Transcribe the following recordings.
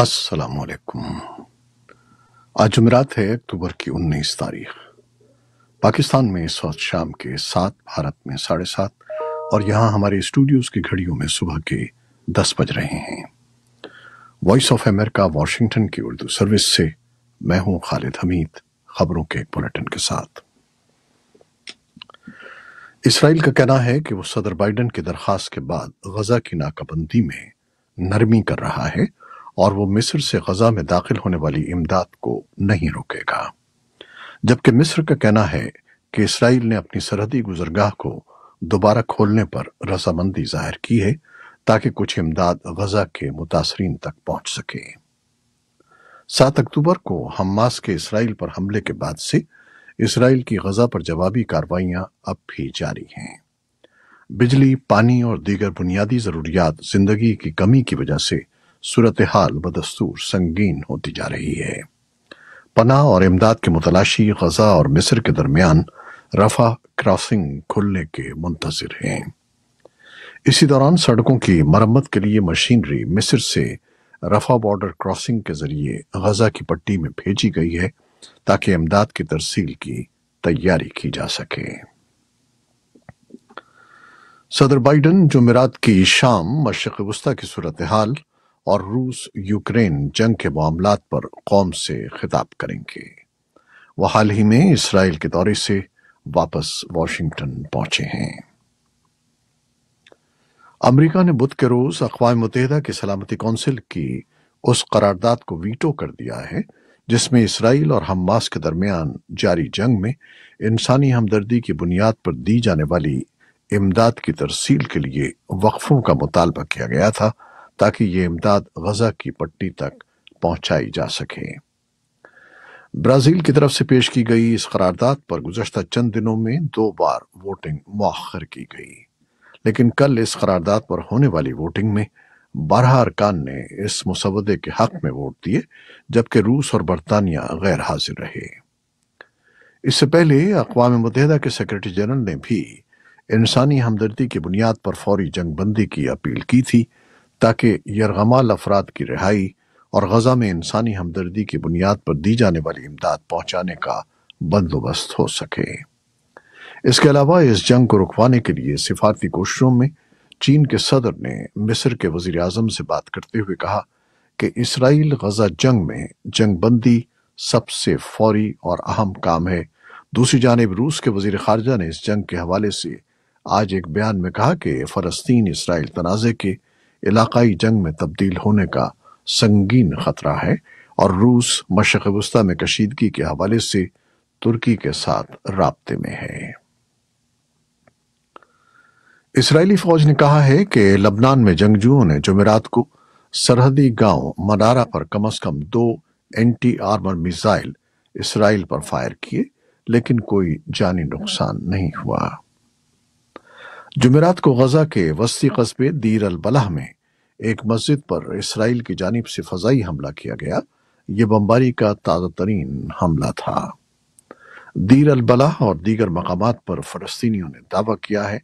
असलकुम आज जुमेरात है अक्टूबर की उन्नीस तारीख पाकिस्तान में इस वक्त शाम के सात भारत में साढ़े सात और यहाँ हमारे स्टूडियोज की घड़ियों में सुबह के दस बज रहे हैं वॉइस ऑफ अमेरिका वॉशिंगटन की उर्दू सर्विस से मैं हूं खालिद हमीद खबरों के एक बुलेटिन के साथ इसराइल का कहना है कि वो सदर बाइडन की दरखास्त के बाद गजा की नाकाबंदी में नरमी कर रहा है और वो मिस्र से गजा में दाखिल होने वाली इमदाद को नहीं रोकेगा जबकि मिस्र का कहना है कि इसराइल ने अपनी सरहदी गुजरगाह को दोबारा खोलने पर रजामंदी जाहिर की है ताकि कुछ इमदाद गजा के मुतासरीन तक पहुंच सके सात अक्टूबर को हमास के इसराइल पर हमले के बाद से इसराइल की गजा पर जवाबी कार्रवाइयां अब भी जारी हैं बिजली पानी और दीगर बुनियादी जरूरियात जिंदगी की कमी की वजह से सूरत हाल बदस्तूर संगीन होती जा रही है पनाह और इमदाद के मुतलाशी गजा और मिस्र के दरमियान रफा क्रॉसिंग खुलने के मुंतजर हैं इसी दौरान सड़कों की मरम्मत के लिए मशीनरी मिस्र से रफा बॉर्डर क्रॉसिंग के जरिए गजा की पट्टी में भेजी गई है ताकि इमदाद की तरसील की तैयारी की जा सके सदर बाइडन जुमेरात की शाम मशरक वस्ती की सूरत हाल और रूस यूक्रेन जंग के मामला पर कौम से खिताब करेंगे वह हाल ही में इसराइल के दौरे से वापस वॉशिंगटन पहुंचे हैं अमेरिका ने बुध के रोज अकवा मुतहदा की सलामती कौंसिल की उस करारदाद को वीटो कर दिया है जिसमें इसराइल और हमास के दरमियान जारी जंग में इंसानी हमदर्दी की बुनियाद पर दी जाने वाली इमदाद की तरसील के लिए वक्फों का मुतालबा किया गया था ताकि ये इमदाद गजा की पट्टी तक पहुंचाई जा सके ब्राजील की तरफ से पेश की गई इस करारदाद पर गुजशत चंद दिनों में दो बार वोटिंग मौखर की गई लेकिन कल इस करारदाद पर होने वाली वोटिंग में बारह अरकान ने इस मुसवदे के हक में वोट दिए जबकि रूस और बरतानिया गैर हाजिर रहे इससे पहले अकवा मुतहदा के सेक्रेटरी जनरल ने भी इंसानी हमदर्दी की बुनियाद पर फौरी जंगबंदी की अपील की थी ताकि यरगमाल अफराद की रिहाई और गजा में इंसानी हमदर्दी की बुनियाद पर दी जाने वाली इमदाद पहुंचाने का बंदोबस्त हो सके इसके अलावा इस जंग को रुकवाने के लिए सिफारती कोशिशों में चीन के सदर ने मिस्र के वजीर अजम से बात करते हुए कहा कि इसराइल गजा जंग में जंगबंदी सबसे फौरी और अहम काम है दूसरी जानब रूस के वजीर खारजा ने इस जंग के हवाले से आज एक बयान में कहा कि फलस्तीन इसराइल तनाज़े के इलाकाई जंग में तब्दील होने का संगीन खतरा है और रूस मशरक वस्ता में कशीदगी के हवाले से तुर्की के साथ रबते में है इसराइली फौज ने कहा है कि लबनान में जंगजुओं ने जुमेरात को सरहदी गांव मनारा पर कम अज कम दो एंटी आर्मर मिसाइल इसराइल पर फायर किए लेकिन कोई जानी नुकसान नहीं हुआ जुमेरात को गजा के वस्ती कस्बे दीर अलबलाह में एक मस्जिद पर इसराइल की जानब से फजाई हमला किया गया ये बमबारी का ताज़ा तरीन हमला था दीर अलबलाह और दीगर मकाम पर फ़लस्तियों ने दावा किया है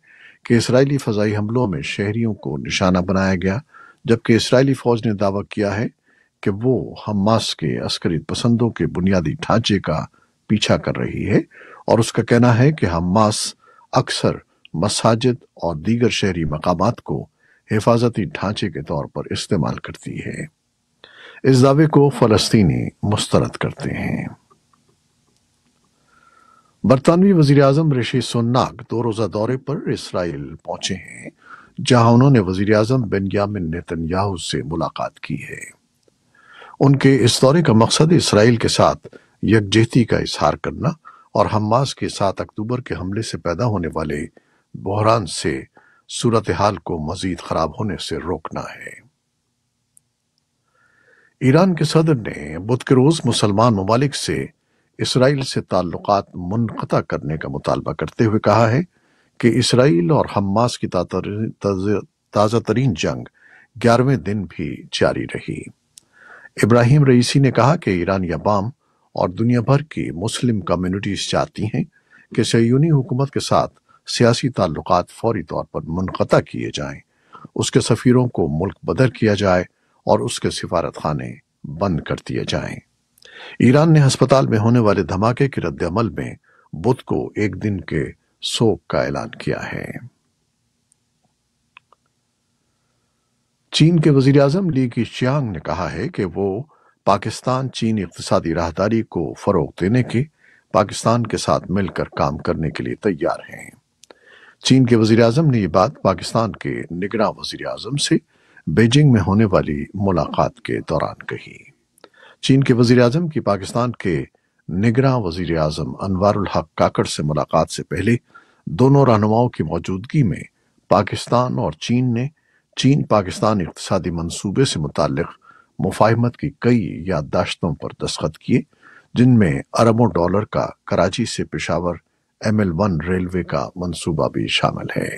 कि इसराइली फजाई हमलों में शहरियों को निशाना बनाया गया जबकि इसराइली फौज ने दावा किया है कि वो हमास के अस्करी पसंदों के बुनियादी ढांचे का पीछा कर रही है और उसका कहना है कि हमास अक्सर मसाजिद और दीगर शहरी मकाम को हिफाजती ढांचे के तौर पर इस्तेमाल करती है इस दावे को फलस्तीनी मुस्तरद करते हैं बरतानवी वजीर अजम ऋषि सुन्नाक दो रोजा दौरे पर इसराइल पहुंचे हैं जहां उन्होंने वजीर अजम बेनयामिन नेतन्याहू से मुलाकात की है उनके इस दौरे का मकसद इसराइल के साथ यकजहती का इजहार करना और हमास के सात अक्टूबर के हमले से पैदा होने वाले बहरान से सूरत हाल को मजीद खराब होने से रोकना है ईरान के सदर ने बुध के रोज मुसलमान ममालिक से इसराइल से ताल्लुकात मुनता करने का मुतालबा करते हुए कहा है कि इसराइल और हमास की ताज़ा तरीन जंग ग्यारहवें दिन भी जारी रही इब्राहिम रईसी ने कहा कि ईरानी अवाम और दुनिया भर की मुस्लिम कम्यूनिटीज चाहती हैं कि सयूनी हुकूमत के साथ सियासी ताल्लुक फौरी तौर पर मुनक़ किए जाएं उसके सफ़ीरों को मुल्क बदल किया जाए और उसके सिफारत खाने बंद कर दिए जाए ईरान ने हस्पताल में होने वाले धमाके के रद्दमल में बुद्ध को एक दिन के शोक का ऐलान किया है चीन के वजीर अजम ली की चियांग ने कहा है कि वो पाकिस्तान चीन इकतसादी राहदारी को फरोग देने के पाकिस्तान के साथ मिलकर काम करने के लिए तैयार हैं चीन के वजीर अजम ने यह बात पाकिस्तान के निगरान वजीर अजम से बीजिंग में होने वाली मुलाकात के दौरान कही चीन के वजीर अजम की पाकिस्तान के निगरान वजीर अजम अनवर हक काकड़ से मुलाकात से पहले दोनों रहनुमाओं की मौजूदगी में पाकिस्तान और चीन ने चीन पाकिस्तान इकतदी मनसूबे से मुतल मुफाहमत की कई याददाश्तों पर दस्खत किए जिनमें अरबों डॉलर का कराची से Peshawar M L one railway का मनसूबा भी शामिल है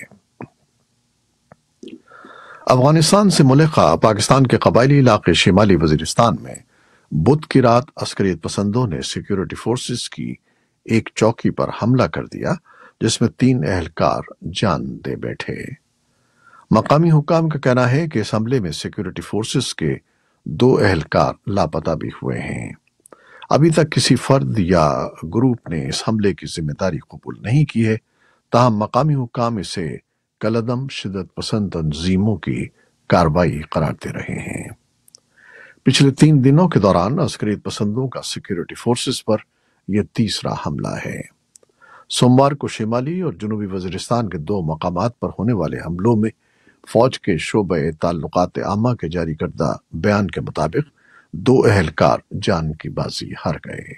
अफगानिस्तान से मुलका पाकिस्तान के कबायली इलाके शिमाली वजीरस्तान में बुध की रात अस्करियत पसंदों ने सिक्योरिटी फोर्स की एक चौकी पर हमला कर दिया जिसमें तीन एहलकार जान दे बैठे मकामी हुकाम का कहना है कि इस हमले में सिक्योरिटी फोर्सेस के दो एहलकार लापता भी हुए हैं अभी तक किसी फर्द या ग्रुप ने इस हमले की जिम्मेदारी कबूल नहीं की है तहम मकामी हुकाम इसे कलदम शिदत पसंद तंजीमों की कार्रवाई करार दे रहे हैं पिछले तीन दिनों के दौरान अस्करीत पसंदों का सिक्योरिटी फोर्सेस पर यह तीसरा हमला है सोमवार को शिमाली और जनूबी वजरिस्तान के दो मकाम पर होने वाले हमलों में फौज के शोब ताल्लुकात आमा के जारी करदा बयान के मुताबिक दो अहलकार जान की बाजी हार गए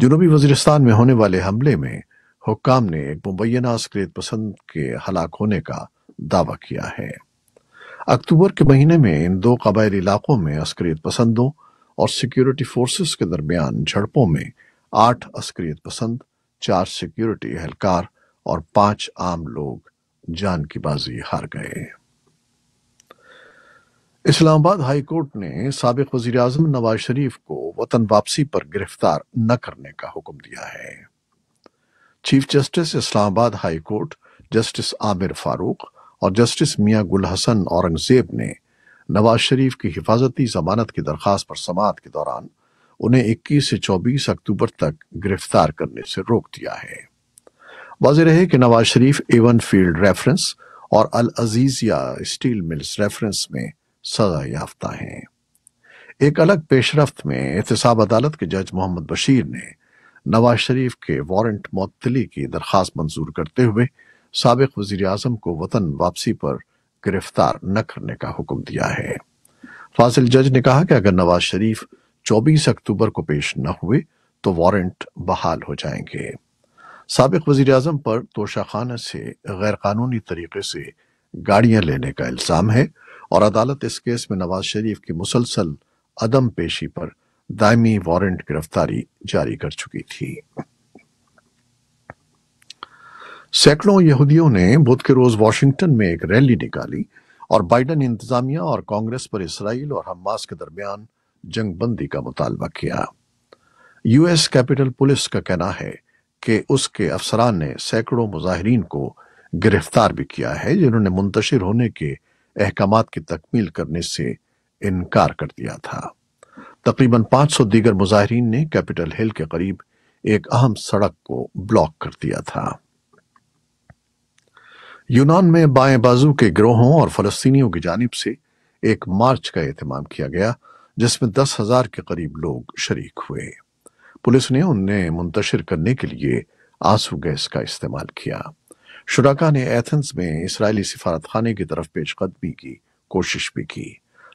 जनूबी वजीरिस्तान में होने वाले हमले में हुक्काम ने एक मुबैना अस्क्रियत पसंद के हलाक होने का दावा किया है अक्टूबर के महीने में इन दो कबायली इलाकों में अस्क्रियत पसंदों और सिक्योरिटी फोर्सेस के दरमियान झड़पों में आठ अस्क्रियत पसंद चार सिक्योरिटी एहलकार और पांच आम लोग जान की बाजी हार गए इस्लामाबाद हाईकोर्ट ने सबक वजीर अजम नवाज शरीफ को वतन वापसी पर गिरफ्तार न करने का हुक्म दिया है chief justice Islamabad high court justice Aamir Farooq और जस्टिस मियां गुल हसन औरंगजेब ने नवाज शरीफ की हिफाजती जमानत की दरख्वास्त पर समात के दौरान उन्हें 21 से 24 अक्टूबर तक गिरफ्तार करने से रोक दिया है वाज रहे कि Nawaz Sharif Avenfield reference और Al Azizia steel mills reference में सजा याफ्ता हैं एक अलग पेशरफ में एहतसाब अदालत के जज मोहम्मद बशीर ने नवाज शरीफ के वारंट मअतली की दरख्वास्त मंजूर करते हुए सबक वजी अजम को वतन वापसी पर गिरफ्तार न करने का हुक्म दिया है फासिल जज ने कहा कि अगर नवाज शरीफ चौबीस अक्टूबर को पेश न हुए तो वारंट बहाल हो जाएंगे सबक वजीर अजम पर तोशाखाना से गैरकानूनी तरीके से गाड़ियां लेने का इल्जाम है और अदालत इस केस में नवाज शरीफ की मुसलसल अदम पेशी पर दायमी वारंट गिरफ्तारी जारी कर चुकी थी सैकड़ों यहूदियों ने बुध के रोज वॉशिंगटन में एक रैली निकाली और बाइडन इंतजामिया और कांग्रेस पर इसराइल और हमास के दरमियान जंगबंदी का मुतालबा किया यूएस कैपिटल पुलिस का कहना है कि उसके अफसरान ने सैकड़ों मुजाहरीन को गिरफ्तार भी किया है जिन्होंने मुंतशिर होने के अहकाम की तकमील करने से इनकार कर दिया था तकरीबन 500 दीगर मुजाहरीन ने कैपिटल हिल के करीब एक अहम सड़क को ब्लॉक कर दिया था यूनान में बाएं बाजू के ग्रोहों और फलस्तीनियों की जानब से एक मार्च का एहतमाम किया गया जिसमें दस हजार के करीब लोग शरीक हुए पुलिस ने उन्हें मुंतशिर करने के लिए आंसू गैस का इस्तेमाल किया शुराका ने एथेंस में इसराइली सिफारतखाने की तरफ पेशकदमी की कोशिश भी की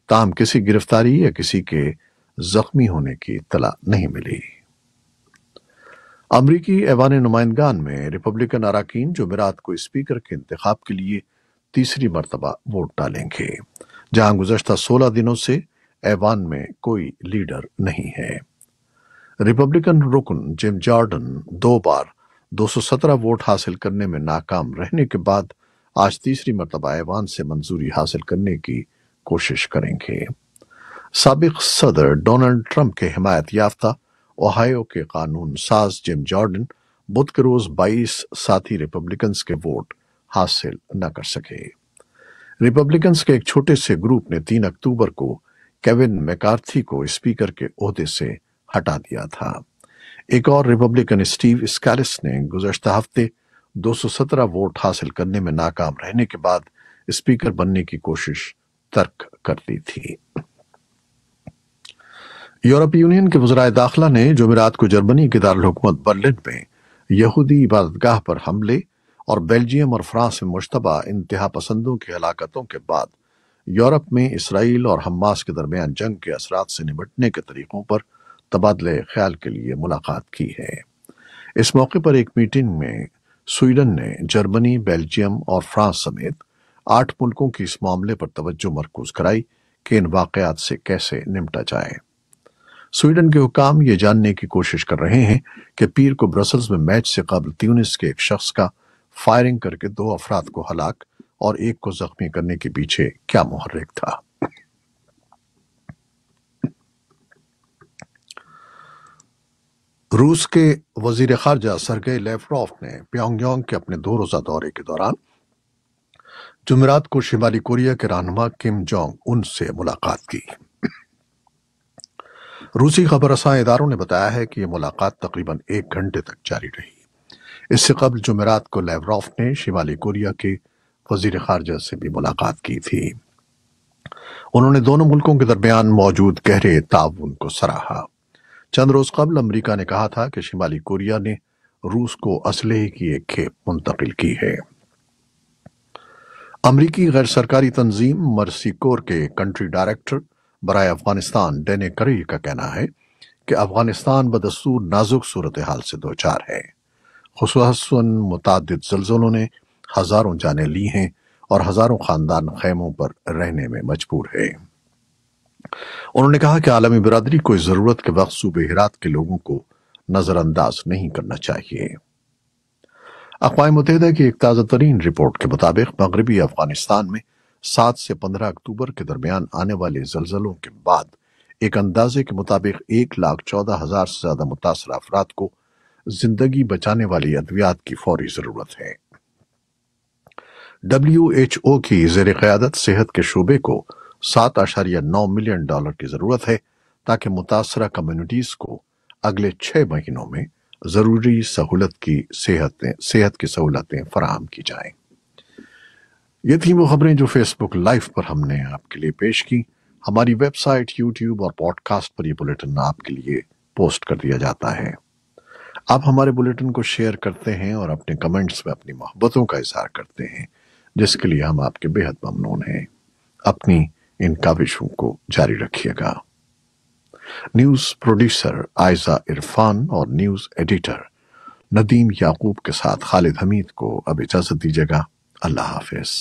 ताम किसी गिरफ्तारी या किसी के जख्मी होने की इतला नहीं मिली अमरीकी ऐवान नुमाइंदान में रिपब्लिकन अरकान मिरात को स्पीकर के इंतखब के लिए तीसरी मरतबा वोट डालेंगे जहां गुजशत सोलह दिनों से ऐवान में कोई लीडर नहीं है रिपब्लिकन रुकन जिम जॉर्डन दो बार 217 वोट हासिल करने में नाकाम रहने के बाद आज तीसरी मरतबा ऐवान से मंजूरी हासिल करने की कोशिश करेंगे सबक सदर डोनाल्ड ट्रंप के हिमायत याफ्ता ओहायो के कानून साज जिम जॉर्डन बुध के रोज 22 साथी रिपब्लिकन्स के वोट हासिल न कर सके रिपब्लिकन्स के एक छोटे से ग्रुप ने 3 अक्टूबर को केविन मैकार्थी को स्पीकर के अहदे से हटा दिया था एक और रिपब्लिकन स्टीव स्कैलिस ने गुजशत हफ्ते 217 वोट हासिल करने में नाकाम रहने के बाद स्पीकर बनने की कोशिश तर्क कर दी थी यूरोपीय यूनियन के वजरा दाखिला ने जुमेरात को जर्मनी के दारकूमत बर्लिन में यहूदी इबादतगाह पर हमले और बेल्जियम और फ्रांस में मुशतबा इंतहा पसंदों की हलाकतों के बाद यूरोप में इसराइल और हमास के दरमियान जंग के असरात से निपटने के तरीकों पर तबादले ख्याल के लिए मुलाकात की है इस मौके पर एक मीटिंग में स्वीडन ने जर्मनी बेल्जियम और फ्रांस समेत आठ मुल्कों की इस मामले पर तवज्जो मरकूज कराई कि इन वाकयात से कैसे निपटा जाए स्वीडन के हुकाम ये जानने की कोशिश कर रहे हैं कि पीर को ब्रसल्स में मैच से कबल त्यूनिस के एक शख्स का फायरिंग करके दो अफराद को हलाक और एक को जख्मी करने के पीछे क्या मुहर्रिक था रूस के वजीर खारजा सरगे लेफ्रॉफ ने प्योंगयांग के अपने दो रोज़ा दौरे के दौरान जुमेरात को शिमाली कोरिया के रहनुमा किम जोंग उनसे मुलाकात की रूसी खबर रसा इदारों ने बताया है कि यह मुलाकात तकरीबन एक घंटे तक जारी रही इससे कबल जुमेरात को लेवरॉफ ने शिमाली कोरिया के वजीर खारजा से भी मुलाकात की थी उन्होंने दोनों मुल्कों के दरमियान मौजूद गहरे ताउन को सराहा चंद रोज कबल अमरीका ने कहा था कि शिमाली कोरिया ने रूस को असलहे की एक खेप मुंतकिल की है अमरीकी गैर सरकारी तंजीम मरसी कोर के कंट्री डायरेक्टर बरए अफगानिस्तान डेने करी का कहना है कि अफगानिस्तान बदस्तूर नाजुक सूरत हाल से दो चार है खसूसन मुतद जल्जलों ने हजारों जाने ली हैं और हजारों खानदान खेमों पर रहने में मजबूर है उन्होंने कहा कि आलमी बरदरी को इस जरूरत के वक्त सूबे हिरात के लोगों को नजरअंदाज नहीं करना चाहिए अकवा मुतहदा की एक ताज़ा तरीन रिपोर्ट के मुताबिक मगरबी अफगानिस्तान में सात से पंद्रह अक्टूबर के दरमियान आने वाले जलजलों के बाद एक अंदाजे के मुताबिक एक लाख चौदह हजार से ज्यादा मुतासर अफराद को जिंदगी बचाने वाली अद्वियात की फौरी जरूरत है डब्ल्यू एच ओ की जेर क्यादत सेहत के शोबे को सात आशारिया नौ मिलियन डॉलर की जरूरत है ताकि मुतासर कम्युनिटीज को अगले छह महीनों में ज़रूरी सहूलत की सेहतें सेहत की सहूलतें फराहम की जाए ये थी वो खबरें जो फेसबुक लाइव पर हमने आपके लिए पेश की हमारी वेबसाइट यूट्यूब और पॉडकास्ट पर यह बुलेटिन आपके लिए पोस्ट कर दिया जाता है आप हमारे बुलेटिन को शेयर करते हैं और अपने कमेंट्स में अपनी मोहब्बतों का इजहार करते हैं जिसके लिए हम आपके बेहद ममनून हैं अपनी इन काविशों को जारी रखिएगा न्यूज प्रोड्यूसर आयजा इरफान और न्यूज एडिटर नदीम याकूब के साथ खालिद हमीद को अब इजाजत दीजिएगा अल्लाह हाफिज़